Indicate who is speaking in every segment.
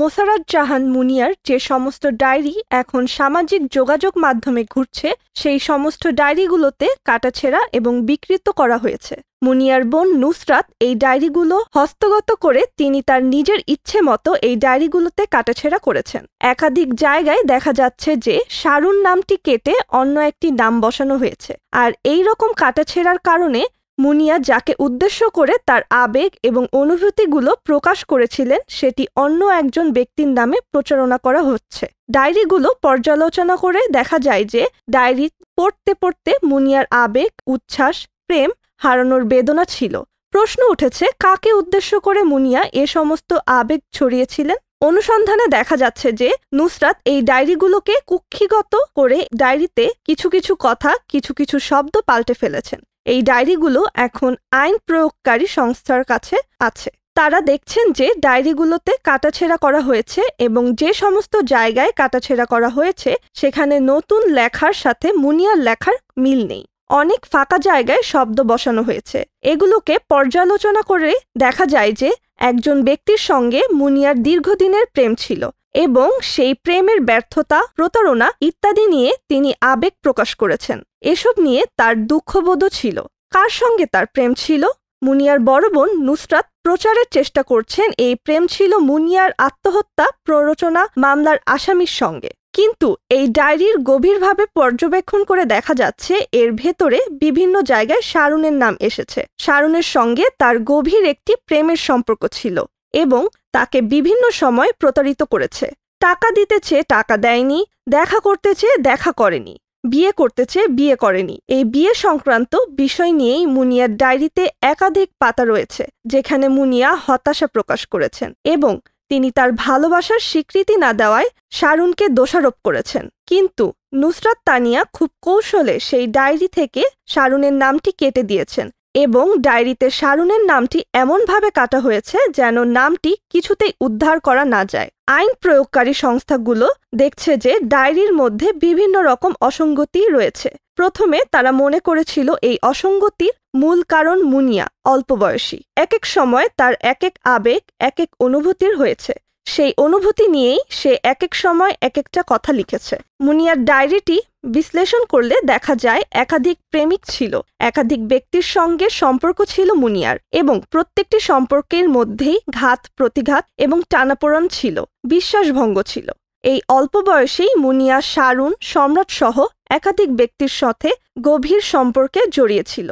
Speaker 1: মোসারাত জাহান meunière যে সমস্ত diary এখন সামাজিক যোগাযোগ মাধ্যমে ঘুরছে সেই সমস্ত ডায়েরিগুলোতে কাটাছেড়া এবং বিকৃত করা হয়েছে মুনিয়ার বোন নুসরাত এই ডায়েরিগুলো হস্তগত করে তিনি তার নিজের ইচ্ছে মতো এই ডায়েরিগুলোতে কাটাছেড়া করেছেন একাধিক জায়গায় দেখা যাচ্ছে যে শারুন নামটি কেটে অন্য একটি নাম বসানো হয়েছে আর এই রকম কাটাছেড়ার কারণে মুনিয়া যাকে উদ্দেশ্য করে তার আবেগ এবং অনুভূতিগুলো প্রকাশ করেছিলেন সেটি অন্য একজন ব্যক্তির নামে প্রচারণা করা হচ্ছে ডায়েরিগুলো পর্যালোচনা করে দেখা যায় যে ডায়েরি পড়তে পড়তে মুনিয়ার আবেগ উচ্ছ্বাস প্রেম হারানোর বেদনা ছিল প্রশ্ন উঠেছে কাকে উদ্দেশ্য করে মুনিয়া এ সমস্ত আবেগ ছড়িয়েছিলেন অনুসন্ধানে দেখা যাচ্ছে যে নুসরাত এই ডায়েরিগুলোকে কুক্ষিগত করে ডায়েরিতে কিছু কিছু কথা কিছু কিছু শব্দ পাল্টে ফেলেছেন এই ডায়েরিগুলো এখন আইন প্রয়োগকারী সংস্থার কাছে আছে তারা দেখছেন যে ডায়েরিগুলোতে কাটাছেড়া করা হয়েছে এবং যে সমস্ত জায়গায় কাটাছেড়া করা হয়েছে সেখানে নতুন লেখার সাথে মুনিয়ার লেখার মিল নেই অনেক ফাঁকা জায়গায় শব্দ বসানো হয়েছে এগুলোকে পর্যালোচনা করে দেখা যায় যে একজন ব্যক্তির সঙ্গে মুনিয়ার দীর্ঘদিনের প্রেম ছিল এবং সেই প্রেমের ব্যর্থতা প্রতারণা ইত্যাদি নিয়ে তিনি আবেগ প্রকাশ করেছেন এসব নিয়ে তার দুঃখবোধও ছিল কার সঙ্গে তার প্রেম ছিল মুনিয়ার বড় বোন নুসরাত প্রচারের চেষ্টা করছেন এই প্রেম ছিল মুনিয়ার আত্মহত্যা প্ররোচনা মামলার আসামির সঙ্গে কিন্তু এই ডায়েরির গভীরভাবে পর্যবেক্ষণ করে দেখা যাচ্ছে এর ভেতরে বিভিন্ন জায়গায় শারুনের নাম এসেছে শারুনের সঙ্গে তার গভীর একটি প্রেমের সম্পর্ক ছিল এবং তাকে বিভিন্ন সময় প্রতারিত করেছে টাকা দিতে চেয়ে টাকা দেয়নি দেখা করতে চেয়ে দেখা করেনি বিয়ে করতে চেয়ে বিয়ে করেনি এই বিয়ে সংক্রান্ত বিষয় নিয়েই মুনিয়ার ডায়েরিতে একাধিক পাতা রয়েছে যেখানে মুনিয়া হতাশা প্রকাশ করেছেন এবং তিনি তার ভালোবাসার স্বীকৃতি না দেওয়ায় শারুনকে দোষারোপ করেছেন কিন্তু নুসরাত তানিয়া খুব কৌশলে সেই ডায়েরি থেকে শারুনের নামটি কেটে দিয়েছেন এবং ডায়েরিতে শারুনের নামটি এমনভাবে কাটা হয়েছে যেন নামটি কিছুতেই উদ্ধার করা না যায় আইন প্রয়োগকারী সংস্থাগুলো দেখছে যে ডায়েরির মধ্যে বিভিন্ন রকম অসঙ্গতি রয়েছে প্রথমে তারা মনে করেছিল এই অসঙ্গতির মূল কারণ মুনিয়া অল্প বয়সী এক এক সময় তার এক এক আবেগ এক এক অনুভূতির হয়েছে সেই অনুভূতি নিয়েই সে এক এক সময় এক একটা কথা লিখেছে মুনিয়ার ডায়েরিটি বিশ্লেষণ করলে দেখা যায় একাধিক প্রেমিক ছিল একাধিক ব্যক্তির সঙ্গে সম্পর্ক ছিল মুনিয়ার এবং প্রত্যেকটি সম্পর্কের মধ্যেই ঘাত প্রতিঘাত এবং টানাপোড়ন ছিল বিশ্বাসভঙ্গ ছিল এই অল্প বয়সেই মুনিয়া শারুন সম্রাট সহ একাধিক ব্যক্তির সাথে গভীর সম্পর্কে জড়িয়েছিল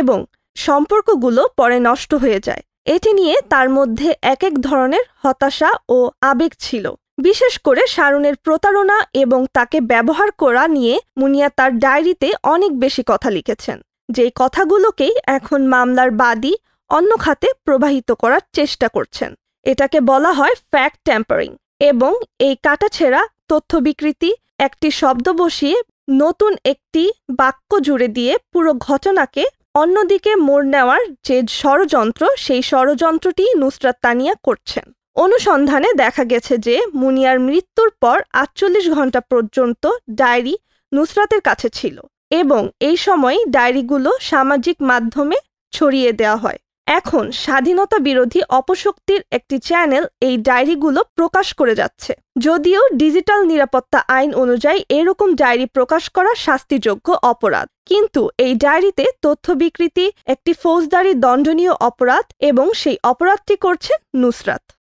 Speaker 1: এবং সম্পর্কগুলো পরে নষ্ট হয়ে যায় এটি নিয়ে তার মধ্যে এক এক ধরনের হতাশা ও আবেগ ছিল বিশেষ করে শারুনের প্রতারণা এবং তাকে ব্যবহার করা নিয়ে মুনিয়া তার ডায়েরিতে অনেক বেশি কথা লিখেছেন যে কথাগুলোকেই এখন মামলার বাদী অন্য খাতে প্রবাহিত করার চেষ্টা করছেন এটাকে বলা হয় ফ্যাক্ট ট্যাম্পারিং এবং এই কাটাছেড়া তথ্য বিকৃতি একটি শব্দ বসিয়ে নতুন একটি বাক্য জুড়ে দিয়ে পুরো ঘটনাকে অন্যদিকে মোড় নেওয়ার যে ষড়যন্ত্র সেই ষড়যন্ত্রটি নুসরাত তানিয়া করছেন অনুসন্ধানে দেখা গেছে যে মুনিয়ার মৃত্যুর পর আটচল্লিশ ঘন্টা পর্যন্ত ডায়েরি নুসরাতের কাছে ছিল এবং এই সময় ডায়েরিগুলো সামাজিক মাধ্যমে ছড়িয়ে দেওয়া হয় এখন স্বাধীনতা বিরোধী অপশক্তির একটি চ্যানেল এই ডায়েরিগুলো প্রকাশ করে যাচ্ছে যদিও ডিজিটাল নিরাপত্তা আইন অনুযায়ী এরকম ডায়েরি প্রকাশ করা শাস্তিযোগ্য অপরাধ কিন্তু এই ডায়েরিতে তথ্য বিকৃতি একটি ফৌজদারি দণ্ডনীয় অপরাধ এবং সেই অপরাধটি করছে নুসরাত